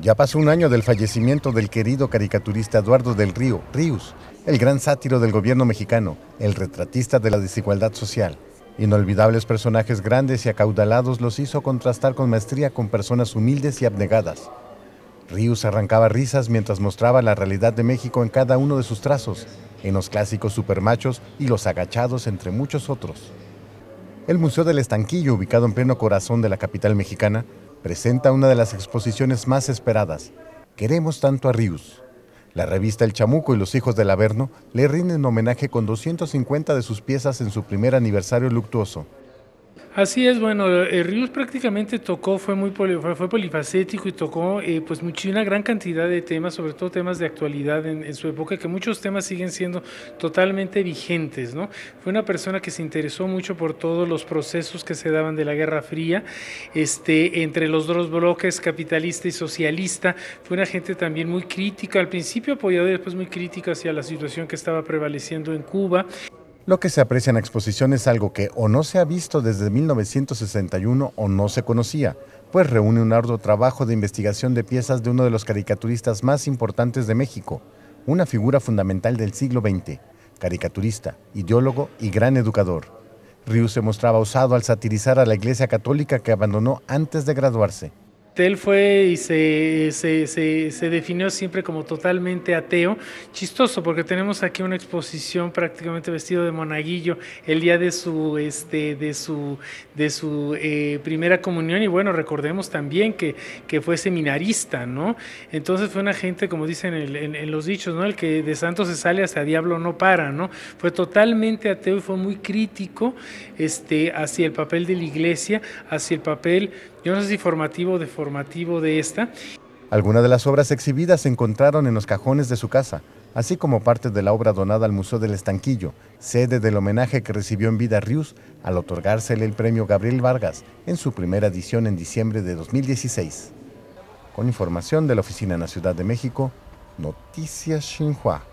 Ya pasó un año del fallecimiento del querido caricaturista Eduardo del Río, Ríos, el gran sátiro del gobierno mexicano, el retratista de la desigualdad social. Inolvidables personajes grandes y acaudalados los hizo contrastar con maestría con personas humildes y abnegadas. Ríos arrancaba risas mientras mostraba la realidad de México en cada uno de sus trazos, en los clásicos supermachos y los agachados entre muchos otros. El Museo del Estanquillo, ubicado en pleno corazón de la capital mexicana, presenta una de las exposiciones más esperadas, Queremos tanto a Rius. La revista El Chamuco y los Hijos del Averno le rinden homenaje con 250 de sus piezas en su primer aniversario luctuoso. Así es, bueno, Ríos prácticamente tocó, fue muy fue, polifacético y tocó eh, pues una gran cantidad de temas, sobre todo temas de actualidad en, su época, que muchos temas siguen siendo totalmente vigentes, ¿no? Fue una persona que se interesó mucho por todos los procesos que se daban de la Guerra Fría, este, entre los dos bloques, capitalista y socialista, fue una gente también muy crítica, al principio apoyado y después muy crítica hacia la situación que estaba prevaleciendo en Cuba. Lo que se aprecia en la exposición es algo que o no se ha visto desde 1961 o no se conocía, pues reúne un arduo trabajo de investigación de piezas de uno de los caricaturistas más importantes de México, una figura fundamental del siglo XX, caricaturista, ideólogo y gran educador. Ríos se mostraba osado al satirizar a la Iglesia Católica que abandonó antes de graduarse. Él fue y se, se, definió siempre como totalmente ateo. Chistoso, porque tenemos aquí una exposición prácticamente vestido de monaguillo el día de su, este, de su, de su eh, primera comunión. Y bueno, recordemos también que, que, fue seminarista, ¿no? Entonces fue una gente, como dicen en, los dichos, ¿no? El que de santo se sale hacia diablo no para, ¿no? Fue totalmente ateo y fue muy crítico este, hacia el papel de la iglesia, hacia el papel yo no sé si formativo deformativo de esta. Algunas de las obras exhibidas se encontraron en los cajones de su casa, así como parte de la obra donada al Museo del Estanquillo, sede del homenaje que recibió en vida Rius al otorgársele el premio Gabriel Vargas en su primera edición en diciembre de 2016. Con información de la Oficina en la Ciudad de México, Noticias Xinhua.